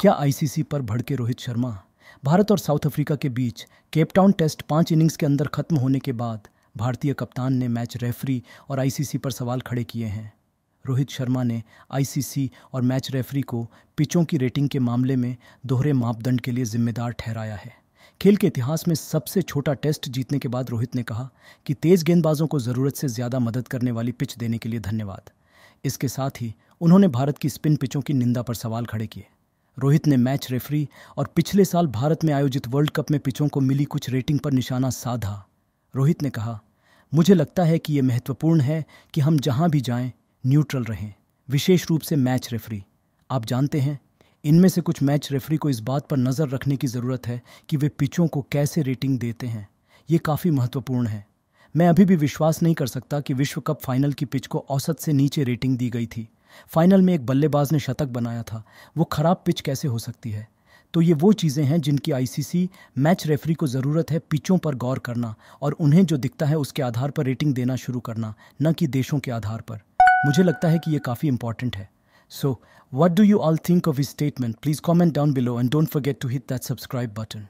क्या आईसीसी पर भड़के रोहित शर्मा भारत और साउथ अफ्रीका के बीच केपटाउन टेस्ट पाँच इनिंग्स के अंदर खत्म होने के बाद भारतीय कप्तान ने मैच रेफरी और आईसीसी पर सवाल खड़े किए हैं रोहित शर्मा ने आईसीसी और मैच रेफरी को पिचों की रेटिंग के मामले में दोहरे मापदंड के लिए जिम्मेदार ठहराया है खेल के इतिहास में सबसे छोटा टेस्ट जीतने के बाद रोहित ने कहा कि तेज गेंदबाजों को ज़रूरत से ज़्यादा मदद करने वाली पिच देने के लिए धन्यवाद इसके साथ ही उन्होंने भारत की स्पिन पिचों की निंदा पर सवाल खड़े किए रोहित ने मैच रेफरी और पिछले साल भारत में आयोजित वर्ल्ड कप में पिचों को मिली कुछ रेटिंग पर निशाना साधा रोहित ने कहा मुझे लगता है कि यह महत्वपूर्ण है कि हम जहां भी जाएं न्यूट्रल रहें विशेष रूप से मैच रेफरी आप जानते हैं इनमें से कुछ मैच रेफरी को इस बात पर नज़र रखने की ज़रूरत है कि वे पिचों को कैसे रेटिंग देते हैं ये काफ़ी महत्वपूर्ण है मैं अभी भी विश्वास नहीं कर सकता कि विश्व कप फाइनल की पिच को औसत से नीचे रेटिंग दी गई थी फाइनल में एक बल्लेबाज ने शतक बनाया था वो खराब पिच कैसे हो सकती है तो ये वो चीज़ें हैं जिनकी आईसीसी मैच रेफरी को ज़रूरत है पिचों पर गौर करना और उन्हें जो दिखता है उसके आधार पर रेटिंग देना शुरू करना न कि देशों के आधार पर मुझे लगता है कि ये काफ़ी इंपॉर्टेंट है so what do you all think of this statement please comment down below and don't forget to hit that subscribe button